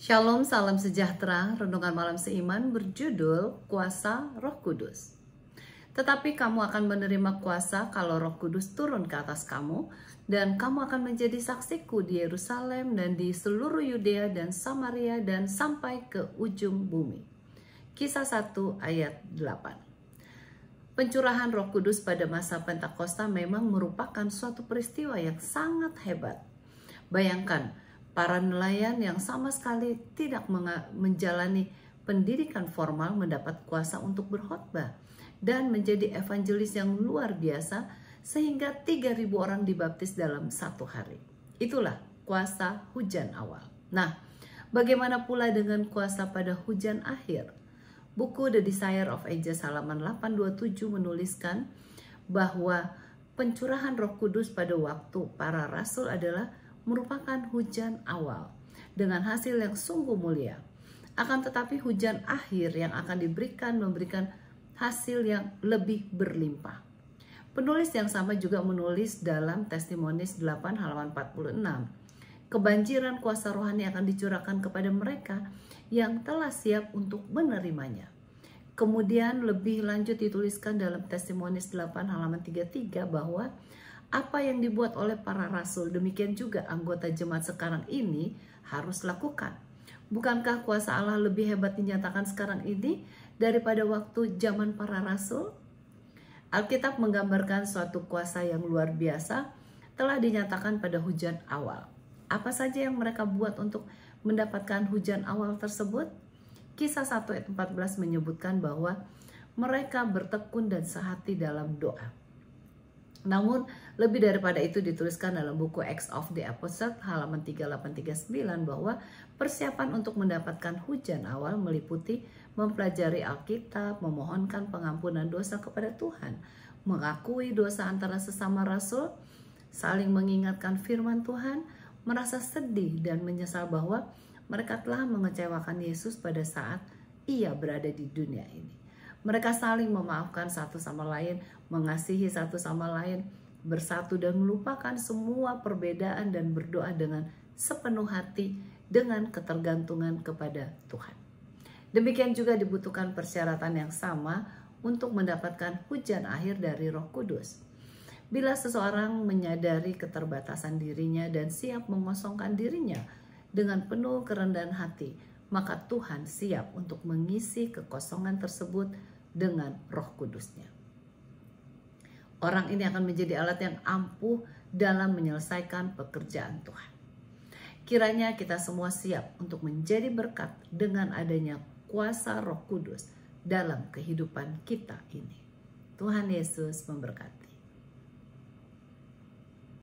Shalom, salam sejahtera, renungan malam seiman berjudul Kuasa Roh Kudus. Tetapi kamu akan menerima kuasa kalau Roh Kudus turun ke atas kamu, dan kamu akan menjadi saksiku di Yerusalem dan di seluruh Yudea dan Samaria dan sampai ke ujung bumi. Kisah 1 ayat 8 Pencurahan roh kudus pada masa Pentakosta memang merupakan suatu peristiwa yang sangat hebat. Bayangkan, Para nelayan yang sama sekali tidak menjalani pendidikan formal mendapat kuasa untuk berkhotbah dan menjadi evangelis yang luar biasa sehingga 3.000 orang dibaptis dalam satu hari. Itulah kuasa hujan awal. Nah, bagaimana pula dengan kuasa pada hujan akhir? Buku The Desire of Ages halaman 827 menuliskan bahwa pencurahan roh kudus pada waktu para rasul adalah merupakan hujan awal dengan hasil yang sungguh mulia. Akan tetapi hujan akhir yang akan diberikan memberikan hasil yang lebih berlimpah. Penulis yang sama juga menulis dalam Testimonis 8 halaman 46. Kebanjiran kuasa rohani akan dicurahkan kepada mereka yang telah siap untuk menerimanya. Kemudian lebih lanjut dituliskan dalam Testimonis 8 halaman 33 bahwa apa yang dibuat oleh para rasul, demikian juga anggota jemaat sekarang ini harus lakukan. Bukankah kuasa Allah lebih hebat dinyatakan sekarang ini daripada waktu zaman para rasul? Alkitab menggambarkan suatu kuasa yang luar biasa telah dinyatakan pada hujan awal. Apa saja yang mereka buat untuk mendapatkan hujan awal tersebut? Kisah 1 ayat 14 menyebutkan bahwa mereka bertekun dan sehati dalam doa namun, lebih daripada itu dituliskan dalam buku Acts of the Apostles halaman 3839 bahwa persiapan untuk mendapatkan hujan awal meliputi mempelajari Alkitab, memohonkan pengampunan dosa kepada Tuhan, mengakui dosa antara sesama rasul, saling mengingatkan firman Tuhan, merasa sedih dan menyesal bahwa mereka telah mengecewakan Yesus pada saat ia berada di dunia ini. Mereka saling memaafkan satu sama lain, mengasihi satu sama lain, bersatu dan melupakan semua perbedaan dan berdoa dengan sepenuh hati dengan ketergantungan kepada Tuhan. Demikian juga dibutuhkan persyaratan yang sama untuk mendapatkan hujan akhir dari Roh Kudus. Bila seseorang menyadari keterbatasan dirinya dan siap mengosongkan dirinya dengan penuh kerendahan hati, maka Tuhan siap untuk mengisi kekosongan tersebut dengan roh kudusnya. Orang ini akan menjadi alat yang ampuh dalam menyelesaikan pekerjaan Tuhan. Kiranya kita semua siap untuk menjadi berkat dengan adanya kuasa roh kudus dalam kehidupan kita ini. Tuhan Yesus memberkati.